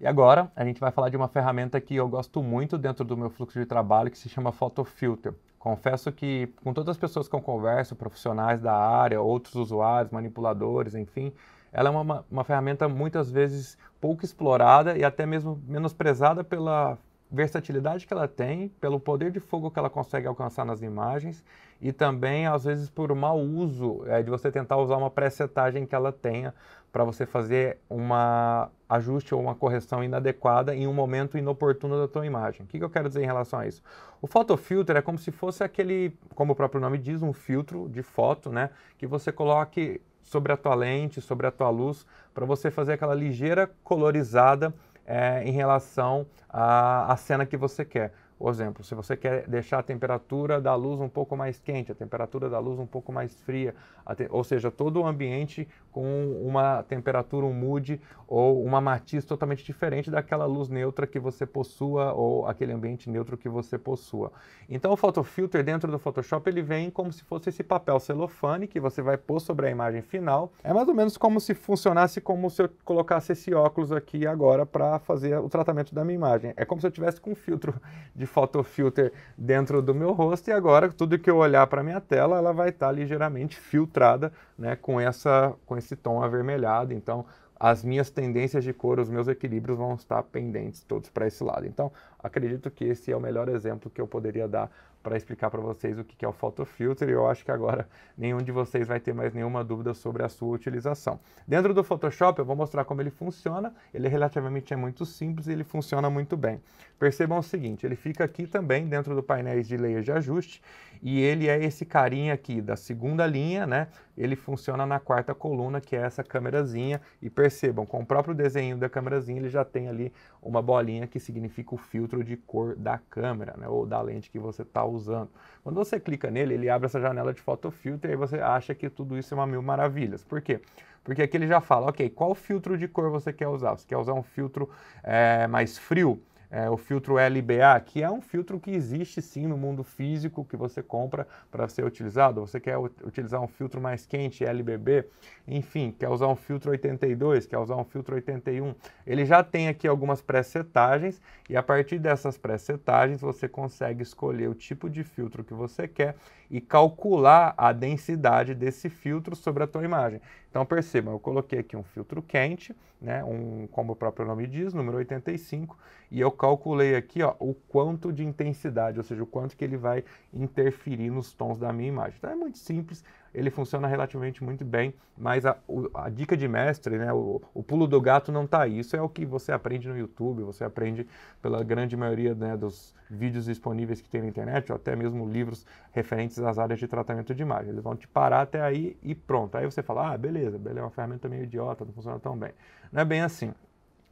E agora a gente vai falar de uma ferramenta que eu gosto muito dentro do meu fluxo de trabalho que se chama PhotoFilter. Confesso que com todas as pessoas que eu converso, profissionais da área, outros usuários, manipuladores, enfim, ela é uma, uma ferramenta muitas vezes pouco explorada e até mesmo menosprezada pela versatilidade que ela tem, pelo poder de fogo que ela consegue alcançar nas imagens e também, às vezes, por mau uso é, de você tentar usar uma presetagem que ela tenha para você fazer uma ajuste ou uma correção inadequada em um momento inoportuno da tua imagem. O que, que eu quero dizer em relação a isso? O fotofilter é como se fosse aquele, como o próprio nome diz, um filtro de foto, né? Que você coloque sobre a tua lente, sobre a tua luz, para você fazer aquela ligeira colorizada é, em relação à, à cena que você quer. Por exemplo, se você quer deixar a temperatura da luz um pouco mais quente, a temperatura da luz um pouco mais fria, te... ou seja, todo o ambiente com uma temperatura, um mood ou uma matiz totalmente diferente daquela luz neutra que você possua ou aquele ambiente neutro que você possua. Então o fotofilter dentro do Photoshop ele vem como se fosse esse papel celofane que você vai pôr sobre a imagem final. É mais ou menos como se funcionasse como se eu colocasse esse óculos aqui agora para fazer o tratamento da minha imagem. É como se eu tivesse com um filtro de fotofilter dentro do meu rosto e agora tudo que eu olhar para minha tela ela vai estar tá ligeiramente filtrada, né, com essa com esse tom avermelhado. Então, as minhas tendências de cor, os meus equilíbrios vão estar pendentes todos para esse lado. Então, acredito que esse é o melhor exemplo que eu poderia dar para explicar para vocês o que é o PhotoFilter e eu acho que agora nenhum de vocês vai ter mais nenhuma dúvida sobre a sua utilização. Dentro do Photoshop eu vou mostrar como ele funciona, ele é relativamente é muito simples e ele funciona muito bem. Percebam o seguinte, ele fica aqui também dentro do painel de leia de ajuste e ele é esse carinha aqui da segunda linha, né? Ele funciona na quarta coluna, que é essa câmerazinha e percebam, com o próprio desenho da câmerazinha ele já tem ali uma bolinha que significa o filtro de cor da câmera, né? Ou da lente que você está usando. Quando você clica nele, ele abre essa janela de fotofilter e você acha que tudo isso é uma mil maravilhas. Por quê? Porque aqui ele já fala, ok, qual filtro de cor você quer usar? Você quer usar um filtro é, mais frio? é, o filtro LBA, que é um filtro que existe sim no mundo físico que você compra para ser utilizado. Você quer utilizar um filtro mais quente, LBB, enfim, quer usar um filtro 82, quer usar um filtro 81. Ele já tem aqui algumas pré-setagens e a partir dessas pré-setagens você consegue escolher o tipo de filtro que você quer e calcular a densidade desse filtro sobre a tua imagem. Então perceba eu coloquei aqui um filtro quente, né, um, como o próprio nome diz, número 85, e eu calculei aqui ó, o quanto de intensidade, ou seja, o quanto que ele vai interferir nos tons da minha imagem. Então é muito simples, ele funciona relativamente muito bem, mas a, a dica de mestre, né, o, o, pulo do gato não está aí. Isso é o que você aprende no YouTube, você aprende pela grande maioria né, dos vídeos disponíveis que tem na internet, ou até mesmo livros referentes às áreas de tratamento de imagem. Eles vão te parar até aí e pronto. Aí você fala, ah, beleza, beleza, é uma ferramenta meio idiota, não funciona tão bem. Não é bem assim.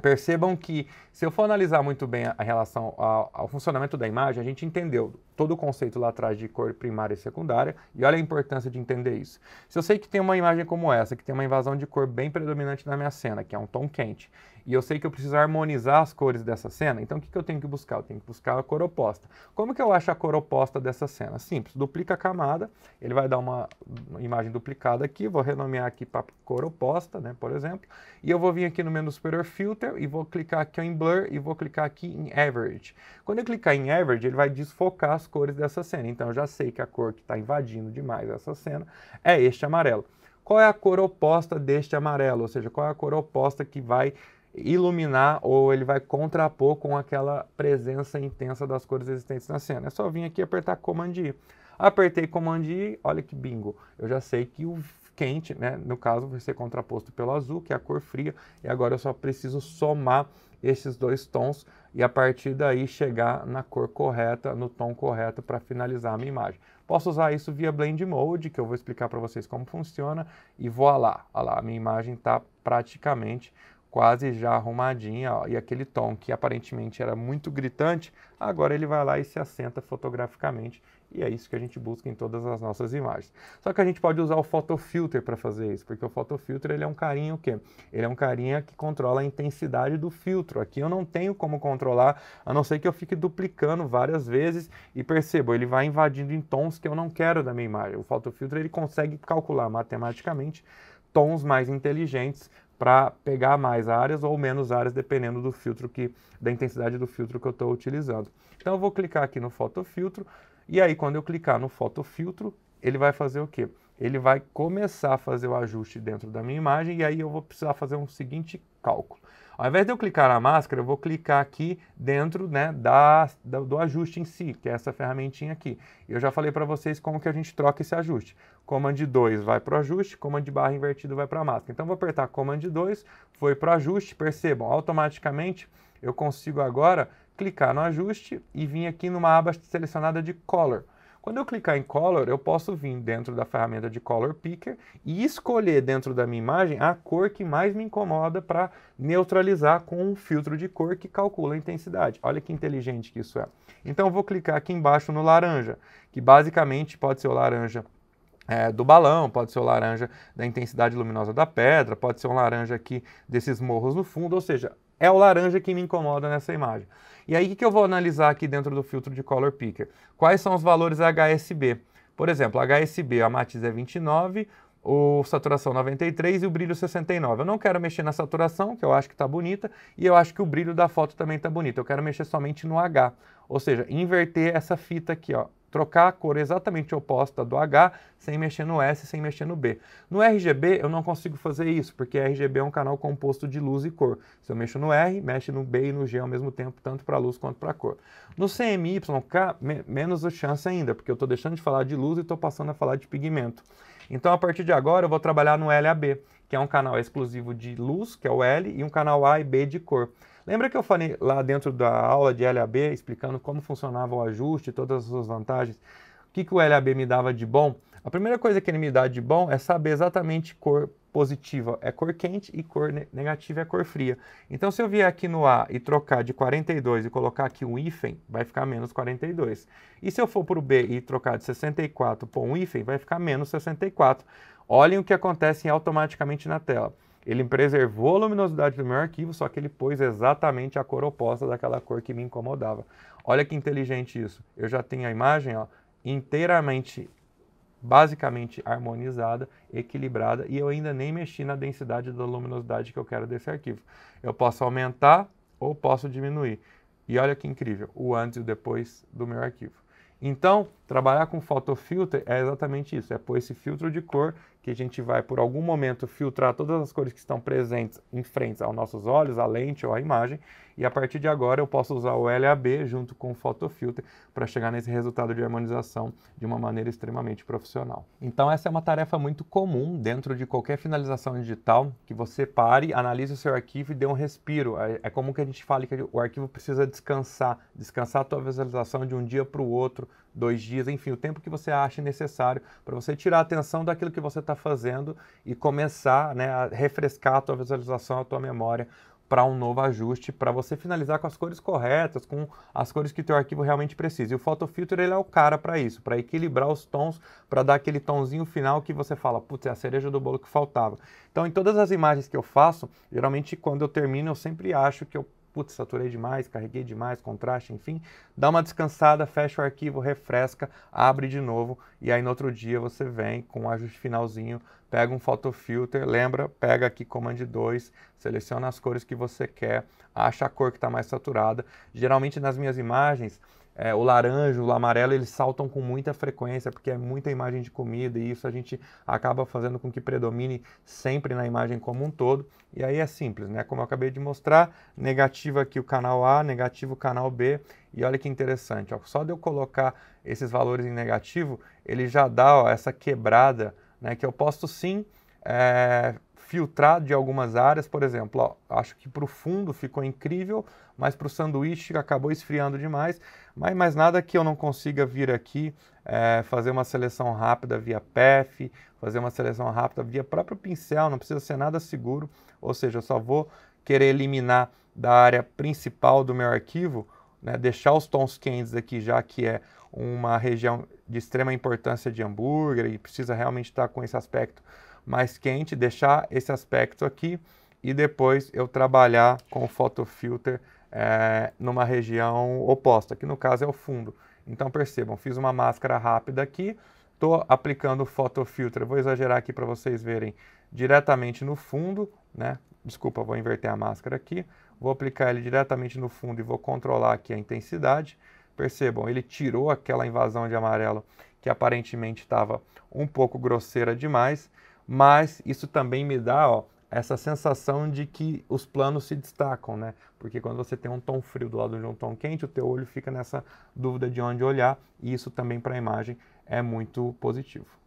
Percebam que, se eu for analisar muito bem a, relação ao, ao, funcionamento da imagem, a gente entendeu todo o conceito lá atrás de cor primária e secundária, e olha a importância de entender isso. Se eu sei que tem uma imagem como essa, que tem uma invasão de cor bem predominante na minha cena, que é um tom quente, e eu sei que eu preciso harmonizar as cores dessa cena, então o que, que eu tenho que buscar? Eu tenho que buscar a cor oposta. Como que eu acho a cor oposta dessa cena? Simples, duplica a camada, ele vai dar uma imagem duplicada aqui, vou renomear aqui para cor oposta, né, por exemplo, e eu vou vir aqui no menu superior Filter e vou clicar aqui em Blur e vou clicar aqui em Average. Quando eu clicar em Average, ele vai desfocar as cores dessa cena, então eu já sei que a cor que está invadindo demais essa cena é este amarelo qual é a cor oposta deste amarelo, ou seja, qual é a cor oposta que vai iluminar ou ele vai contrapor com aquela presença intensa das cores existentes na cena. É só vir aqui apertar Command I. Apertei Command I, olha que bingo. Eu já sei que o quente, né, no caso, vai ser contraposto pelo azul, que é a cor fria, e agora eu só preciso somar esses dois tons e a partir daí chegar na cor correta, no tom correto para finalizar a minha imagem. Posso usar isso via Blend Mode, que eu vou explicar para vocês como funciona, e voilá, lá, a minha imagem está praticamente quase já arrumadinha, ó, e aquele tom que aparentemente era muito gritante, agora ele vai lá e se assenta fotograficamente, e é isso que a gente busca em todas as nossas imagens. Só que a gente pode usar o fotofilter para fazer isso, porque o fotofilter ele é um carinha o Ele é um carinha que controla a intensidade do filtro. Aqui eu não tenho como controlar, a não ser que eu fique duplicando várias vezes e percebo, ele vai invadindo em tons que eu não quero da minha imagem. O fotofilter ele consegue calcular matematicamente tons mais inteligentes para pegar mais áreas ou menos áreas, dependendo do filtro que, da intensidade do filtro que eu estou utilizando. Então eu vou clicar aqui no fotofiltro, e aí quando eu clicar no fotofiltro, ele vai fazer o quê? Ele vai começar a fazer o ajuste dentro da minha imagem, e aí eu vou precisar fazer um seguinte cálculo. Ao invés de eu clicar na máscara, eu vou clicar aqui dentro né, da, da, do ajuste em si, que é essa ferramentinha aqui. Eu já falei para vocês como que a gente troca esse ajuste. Command 2 vai para o ajuste, Command barra invertido vai para a máscara. Então, vou apertar Command 2, foi para o ajuste, percebam, automaticamente eu consigo agora clicar no ajuste e vir aqui numa aba selecionada de Color. Quando eu clicar em Color, eu posso vir dentro da ferramenta de Color Picker e escolher dentro da minha imagem a cor que mais me incomoda para neutralizar com um filtro de cor que calcula a intensidade. Olha que inteligente que isso é. Então eu vou clicar aqui embaixo no laranja, que basicamente pode ser o laranja é, do balão, pode ser o laranja da intensidade luminosa da pedra, pode ser um laranja aqui desses morros no fundo, ou seja, é o laranja que me incomoda nessa imagem. E aí, o que eu vou analisar aqui dentro do filtro de Color Picker? Quais são os valores HSB? Por exemplo, HSB, a matiz é 29, o saturação 93 e o brilho 69. Eu não quero mexer na saturação, que eu acho que está bonita, e eu acho que o brilho da foto também está bonito. Eu quero mexer somente no H, ou seja, inverter essa fita aqui, ó, trocar a cor exatamente oposta do H sem mexer no S, sem mexer no B. No RGB eu não consigo fazer isso, porque RGB é um canal composto de luz e cor. Se eu mexo no R, mexe no B e no G ao mesmo tempo, tanto para luz quanto para cor. No CMYK, me menos a chance ainda, porque eu estou deixando de falar de luz e estou passando a falar de pigmento. Então, a partir de agora, eu vou trabalhar no LAB, que é um canal exclusivo de luz, que é o L, e um canal A e B de cor. Lembra que eu falei lá dentro da aula de LAB, explicando como funcionava o ajuste, todas as suas vantagens? O que, que o LAB me dava de bom? A primeira coisa que ele me dá de bom é saber exatamente cor positiva é cor quente e cor negativa é cor fria. Então, se eu vier aqui no A e trocar de 42 e colocar aqui um hífen, vai ficar menos 42. E se eu for para o B e trocar de 64 por um hífen, vai ficar menos 64. Olhem o que acontece automaticamente na tela. Ele preservou a luminosidade do meu arquivo, só que ele pôs exatamente a cor oposta daquela cor que me incomodava. Olha que inteligente isso. Eu já tenho a imagem ó, inteiramente basicamente harmonizada, equilibrada e eu ainda nem mexi na densidade da luminosidade que eu quero desse arquivo. Eu posso aumentar ou posso diminuir. E olha que incrível, o antes e o depois do meu arquivo. Então, trabalhar com photofilter é exatamente isso, é pôr esse filtro de cor que a gente vai, por algum momento, filtrar todas as cores que estão presentes em frente aos nossos olhos, a lente ou a imagem, e a partir de agora eu posso usar o LAB junto com o fotofilter para chegar nesse resultado de harmonização de uma maneira extremamente profissional. Então essa é uma tarefa muito comum dentro de qualquer finalização digital, que você pare, analise o seu arquivo e dê um respiro. É, é comum que a gente fale que o arquivo precisa descansar, descansar a tua visualização de um dia para o outro, dois dias, enfim, o tempo que você acha necessário para você tirar a atenção daquilo que você está fazendo e começar né, a refrescar a tua visualização, a tua memória para um novo ajuste, para você finalizar com as cores corretas, com as cores que teu arquivo realmente precisa. E o photofilter ele é o cara para isso, para equilibrar os tons, para dar aquele tonzinho final que você fala, putz, é a cereja do bolo que faltava. Então, em todas as imagens que eu faço, geralmente quando eu termino, eu sempre acho que eu putz, saturei demais, carreguei demais, contraste, enfim, dá uma descansada, fecha o arquivo, refresca, abre de novo e aí no outro dia você vem com um ajuste finalzinho, pega um fotofilter, lembra, pega aqui Command 2, seleciona as cores que você quer, acha a cor que está mais saturada. Geralmente nas minhas imagens, é, o laranja, o amarelo, eles saltam com muita frequência, porque é muita imagem de comida, e isso a gente acaba fazendo com que predomine sempre na imagem como um todo. E aí é simples, né? Como eu acabei de mostrar, negativo aqui o canal A, negativo o canal B, e olha que interessante, ó, só de eu colocar esses valores em negativo, ele já dá ó, essa quebrada, né? Que eu posso sim é, filtrar de algumas áreas, por exemplo, ó, acho que para o fundo ficou incrível, mas para o sanduíche acabou esfriando demais, mas, mas nada que eu não consiga vir aqui é, fazer uma seleção rápida via PEF, fazer uma seleção rápida via próprio pincel, não precisa ser nada seguro, ou seja, eu só vou querer eliminar da área principal do meu arquivo, né, deixar os tons quentes aqui, já que é uma região de extrema importância de hambúrguer e precisa realmente estar com esse aspecto mais quente, deixar esse aspecto aqui e depois eu trabalhar com o fotofilter é, numa região oposta, que no caso é o fundo. Então percebam, fiz uma máscara rápida aqui, estou aplicando o fotofilter, vou exagerar aqui para vocês verem, diretamente no fundo, né? desculpa, vou inverter a máscara aqui, vou aplicar ele diretamente no fundo e vou controlar aqui a intensidade. Percebam, ele tirou aquela invasão de amarelo que aparentemente estava um pouco grosseira demais, mas isso também me dá ó, essa sensação de que os planos se destacam, né? Porque quando você tem um tom frio do lado de um tom quente, o teu olho fica nessa dúvida de onde olhar, e isso também para a imagem é muito positivo.